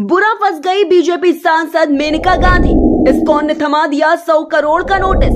बुरा फंस गई बीजेपी सांसद मेनका गांधी इसकॉन ने थमा दिया सौ करोड़ का नोटिस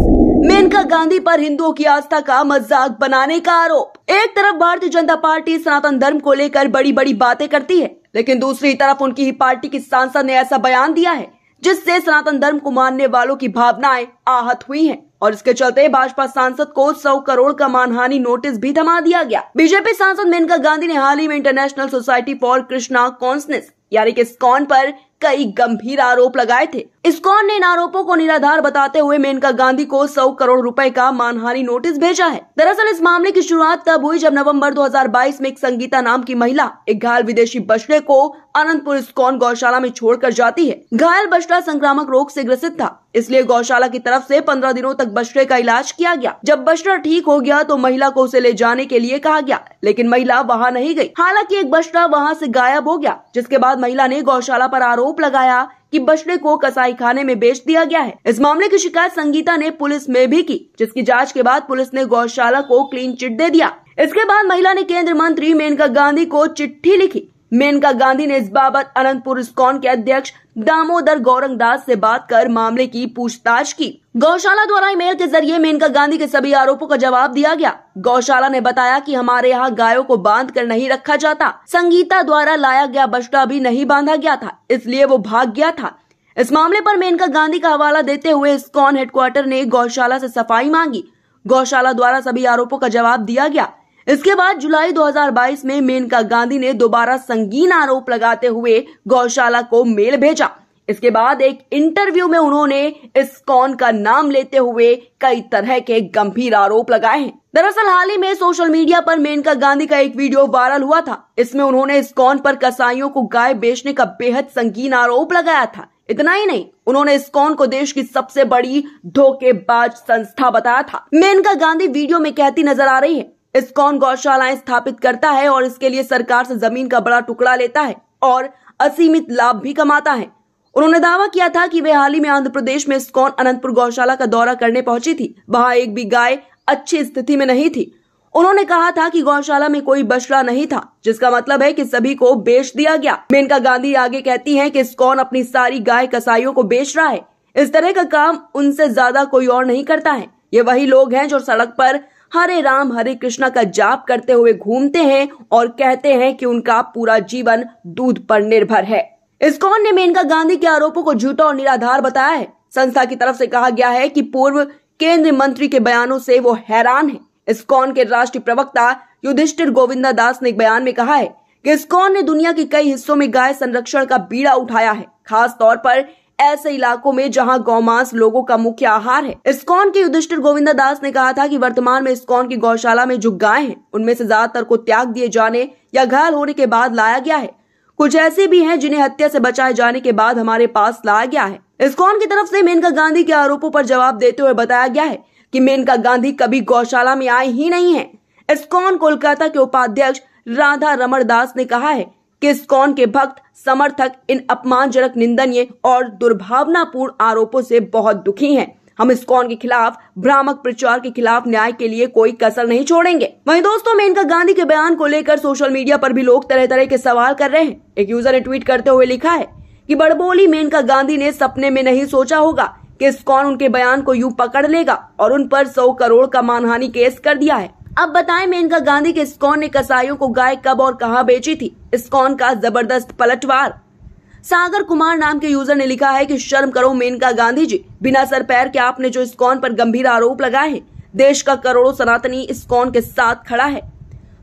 मेनका गांधी पर हिंदुओं की आस्था का मजाक बनाने का आरोप एक तरफ भारतीय जनता पार्टी सनातन धर्म को लेकर बड़ी बड़ी बातें करती है लेकिन दूसरी तरफ उनकी ही पार्टी की सांसद ने ऐसा बयान दिया है जिससे सनातन धर्म को मानने वालों की भावनाएं आहत हुई हैं। और इसके चलते भाजपा सांसद को सौ करोड़ का मानहानि नोटिस भी थमा दिया गया बीजेपी सांसद मेनका गांधी ने हाल ही में international society for Krishna consciousness यानी कि स्कॉन पर कई गंभीर आरोप लगाए थे इसकोन ने इन आरोपों को निराधार बताते हुए मेनका गांधी को सौ करोड़ रुपए का मानहानि नोटिस भेजा है दरअसल इस मामले की शुरुआत तब हुई जब नवंबर 2022 में एक संगीता नाम की महिला एक घायल विदेशी बछड़े को अनंतपुर स्कॉन गौशाला में छोड़कर जाती है घायल बछड़ा संक्रामक रोग से ग्रसित था इसलिए गौशाला की तरफ से पंद्रह दिनों तक बछड़े का इलाज किया गया जब बछड़ा ठीक हो गया तो महिला को उसे ले जाने के लिए कहा गया लेकिन महिला वहाँ नहीं गई हालांकि एक बछड़ा वहाँ से गायब हो गया जिसके बाद महिला ने गौशाला पर आरोप लगाया कि बछड़े को कसाई खाने में बेच दिया गया है इस मामले की शिकायत संगीता ने पुलिस में भी की जिसकी जाँच के बाद पुलिस ने गौशाला को क्लीन चिट दे दिया इसके बाद महिला ने केंद्र मंत्री मेनका गांधी को चिट्ठी लिखी मेनका गांधी ने इस बाबत अनंतपुर स्कॉन के अध्यक्ष दामोदर गौरंग दास से बात कर मामले की पूछताछ की गौशाला द्वारा ईमेल के जरिए मेनका गांधी के सभी आरोपों का जवाब दिया गया गौशाला ने बताया कि हमारे यहाँ गायों को बांध कर नहीं रखा जाता संगीता द्वारा लाया गया बछड़ा भी नहीं बांधा गया था इसलिए वो भाग गया था इस मामले पर मेनका गांधी का हवाला देते हुए स्कॉन हेडक्वार्टर ने गौशाला से सफाई मांगी गौशाला द्वारा सभी आरोपों का जवाब दिया गया इसके बाद जुलाई 2022 में मेनका गांधी ने दोबारा संगीन आरोप लगाते हुए गौशाला को मेल भेजा इसके बाद एक इंटरव्यू में उन्होंने इस कौन का नाम लेते हुए कई तरह के गंभीर आरोप लगाए हैं दरअसल हाल ही में सोशल मीडिया पर मेनका गांधी का एक वीडियो वायरल हुआ था इसमें उन्होंने इस कौन पर कसाईयों को गाय बेचने का बेहद संगीन आरोप लगाया था इतना ही नहीं उन्होंने इस कौन को देश की सबसे बड़ी धोखेबाज संस्था बताया था मेनका गांधी वीडियो में कहती नजर आ रही है इस्कॉन गौशालाएं स्थापित करता है और इसके लिए सरकार से जमीन का बड़ा टुकड़ा लेता है और असीमित लाभ भी कमाता है उन्होंने दावा किया था कि वे हाल ही में आंध्र प्रदेश में स्कॉन अनंतपुर गौशाला का दौरा करने पहुंची थी वहां एक भी गाय अच्छी स्थिति में नहीं थी उन्होंने कहा था कि गौशाला में कोई बछड़ा नहीं था जिसका मतलब है कि सभी को बेच दिया गया मेनका गांधी आगे कहती हैं कि स्कॉन अपनी सारी गाय कसाईयों को बेच रहा है इस तरह का काम उनसे ज्यादा कोई और नहीं करता है ये वही लोग हैं जो सड़क पर हरे राम हरे कृष्णा का जाप करते हुए घूमते हैं और कहते हैं कि उनका पूरा जीवन दूध पर निर्भर है इसकोन ने मेनका गांधी के आरोपों को झूठा और निराधार बताया है संस्था की तरफ से कहा गया है कि पूर्व केंद्रीय मंत्री के बयानों से वो हैरान है इसकोन के राष्ट्रीय प्रवक्ता युधिष्ठिर गोविंदा दास ने एक बयान में कहा है कि इसकोन ने दुनिया के कई हिस्सों में गाय संरक्षण का बीड़ा उठाया है खास तौर पर ऐसे इलाकों में जहां गौमांस लोगों का मुख्य आहार है इस्कॉन के युधिष्ठिर गोविंदा दास ने कहा था कि वर्तमान में इस्कॉन की गौशाला में जो गाय हैं उनमें से ज्यादातर को त्याग दिए जाने या घायल होने के बाद लाया गया है कुछ ऐसे भी हैं जिन्हें हत्या से बचाए जाने के बाद हमारे पास लाया गया है इस्कॉन की तरफ से मेनका गांधी के आरोपों पर जवाब देते हुए बताया गया है कि मेनका गांधी कभी गौशाला में आए ही नहीं है इस्कॉन कोलकाता के उपाध्यक्ष राधा रमण दास ने कहा है कि कौन के भक्त समर्थक इन अपमानजनक निंदनीय और दुर्भावनापूर्ण आरोपों से बहुत दुखी हैं हम इस कौन के खिलाफ भ्रामक प्रचार के खिलाफ न्याय के लिए कोई कसर नहीं छोड़ेंगे वहीं दोस्तों मेनका गांधी के बयान को लेकर सोशल मीडिया पर भी लोग तरह तरह के सवाल कर रहे हैं एक यूजर ने ट्वीट करते हुए लिखा है कि बड़बोली मेनका गांधी ने सपने में नहीं सोचा होगा कि इस्कॉन उनके बयान को यूं पकड़ लेगा और उन पर सौ करोड़ का मानहानि केस कर दिया है अब बताएं मेनका गांधी के स्कॉन ने कसाईयों को गाय कब और कहां बेची थी स्कॉन का जबरदस्त पलटवार सागर कुमार नाम के यूजर ने लिखा है कि शर्म करो मेनका गांधी जी बिना सर पैर के आपने जो स्कॉन पर गंभीर आरोप लगाए हैं देश का करोड़ों सनातनी स्कॉन के साथ खड़ा है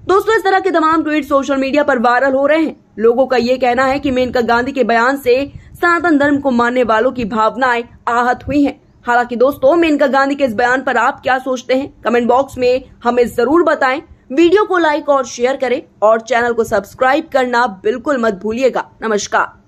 दोस्तों इस तरह के तमाम ट्वीट सोशल मीडिया पर वायरल हो रहे हैं लोगों का ये कहना है कि मेनका गांधी के बयान से सनातन धर्म को मानने वालों की भावनाएं आहत हुई हैं हालांकि दोस्तों मेनका गांधी के इस बयान पर आप क्या सोचते हैं कमेंट बॉक्स में हमें जरूर बताएं वीडियो को लाइक और शेयर करें और चैनल को सब्सक्राइब करना बिल्कुल मत भूलिएगा नमस्कार